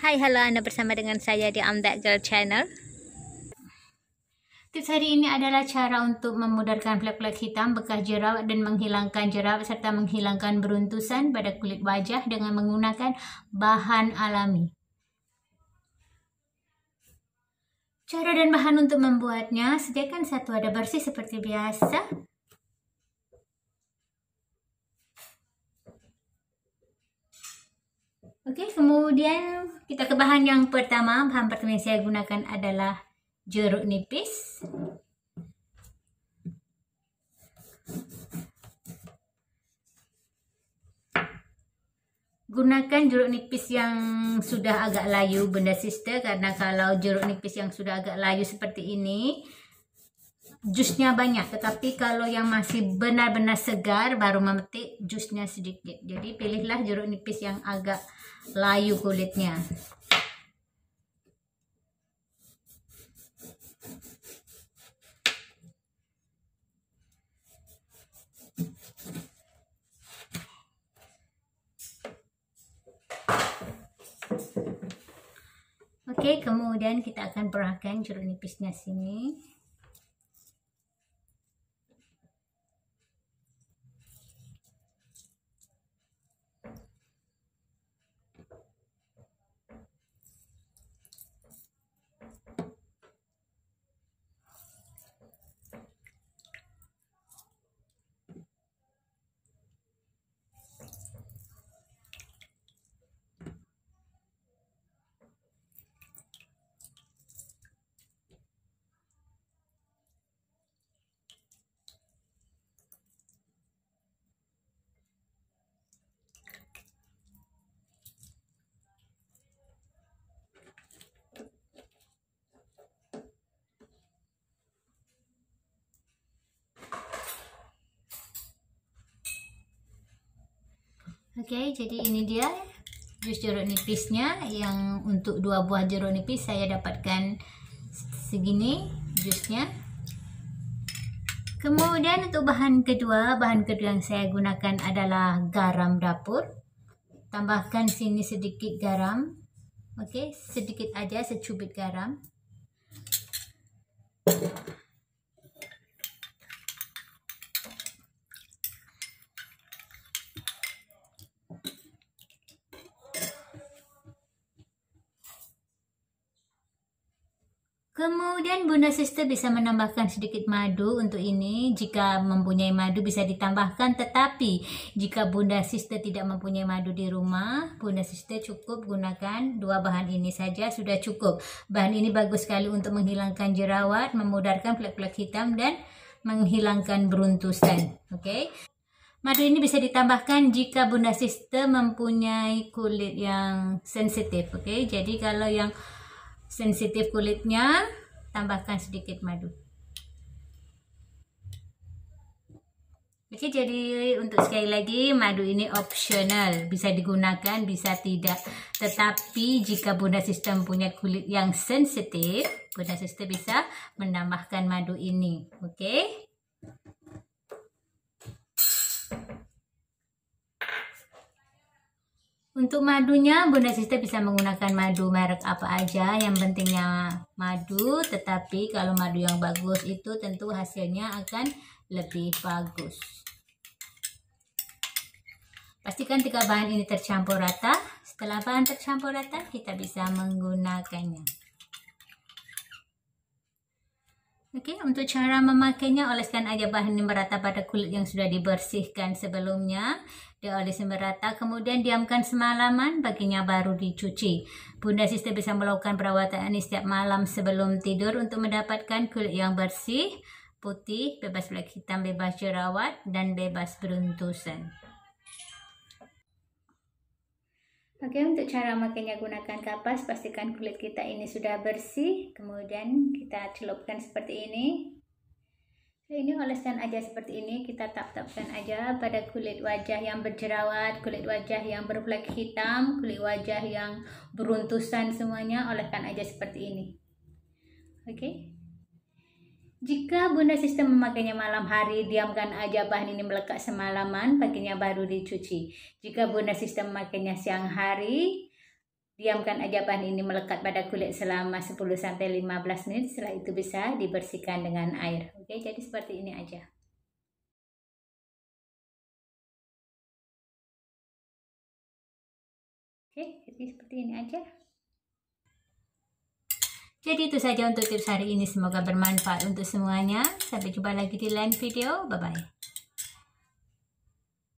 Hai halo Anda bersama dengan saya di I'm That Girl Channel Tips hari ini adalah cara untuk memudarkan flek-flek hitam bekas jerawat dan menghilangkan jerawat serta menghilangkan beruntusan pada kulit wajah dengan menggunakan bahan alami. Cara dan bahan untuk membuatnya, sediakan satu wadah bersih seperti biasa. Oke, kemudian kita ke bahan yang pertama. Bahan pertama yang saya gunakan adalah jeruk nipis. Gunakan jeruk nipis yang sudah agak layu, benda sister. Karena kalau jeruk nipis yang sudah agak layu seperti ini, jusnya banyak tetapi kalau yang masih benar-benar segar baru memetik jusnya sedikit jadi pilihlah jeruk nipis yang agak layu kulitnya Oke, okay, kemudian kita akan perahkan jeruk nipisnya sini. Oke, okay, jadi ini dia jus jeruk nipisnya yang untuk dua buah jeruk nipis saya dapatkan segini jusnya. Kemudian untuk bahan kedua, bahan kedua yang saya gunakan adalah garam dapur. Tambahkan sini sedikit garam. Oke, okay, sedikit aja secubit garam. Kemudian Bunda Sister bisa menambahkan sedikit madu untuk ini. Jika mempunyai madu bisa ditambahkan, tetapi jika Bunda Sister tidak mempunyai madu di rumah, Bunda Sister cukup gunakan dua bahan ini saja sudah cukup. Bahan ini bagus sekali untuk menghilangkan jerawat, memudarkan plek-plek hitam dan menghilangkan beruntusan. Oke. Okay? Madu ini bisa ditambahkan jika Bunda Sister mempunyai kulit yang sensitif, oke? Okay? Jadi kalau yang sensitif kulitnya tambahkan sedikit madu Oke jadi untuk sekali lagi madu ini optional bisa digunakan bisa tidak tetapi jika bunda sistem punya kulit yang sensitif bunda sistem bisa menambahkan madu ini oke okay? Untuk madunya, Bunda Sista bisa menggunakan madu merek apa aja, yang pentingnya madu, tetapi kalau madu yang bagus itu tentu hasilnya akan lebih bagus. Pastikan tiga bahan ini tercampur rata. Setelah bahan tercampur rata, kita bisa menggunakannya. Okey, untuk cara memakainya, oleskan aja bahan ini merata pada kulit yang sudah dibersihkan sebelumnya. Diolesi merata, kemudian diamkan semalaman, baginya baru dicuci. Bunda sister bisa melakukan perawatan ini setiap malam sebelum tidur untuk mendapatkan kulit yang bersih, putih, bebas flek hitam, bebas jerawat, dan bebas beruntusan. Oke, untuk cara makinnya gunakan kapas, pastikan kulit kita ini sudah bersih. Kemudian kita celupkan seperti ini. Ini oleskan aja seperti ini, kita tap-tapkan aja pada kulit wajah yang berjerawat, kulit wajah yang berflek hitam, kulit wajah yang beruntusan semuanya, oleskan aja seperti ini. Oke. Okay? Jika bunda sistem memakainya malam hari, diamkan aja bahan ini melekat semalaman, paginya baru dicuci. Jika bunda sistem memakainya siang hari, diamkan aja bahan ini melekat pada kulit selama 10-15 menit, setelah itu bisa dibersihkan dengan air. Oke, jadi seperti ini aja. Oke, jadi seperti ini aja. Jadi itu saja untuk tips hari ini. Semoga bermanfaat untuk semuanya. Sampai jumpa lagi di lain video. Bye-bye.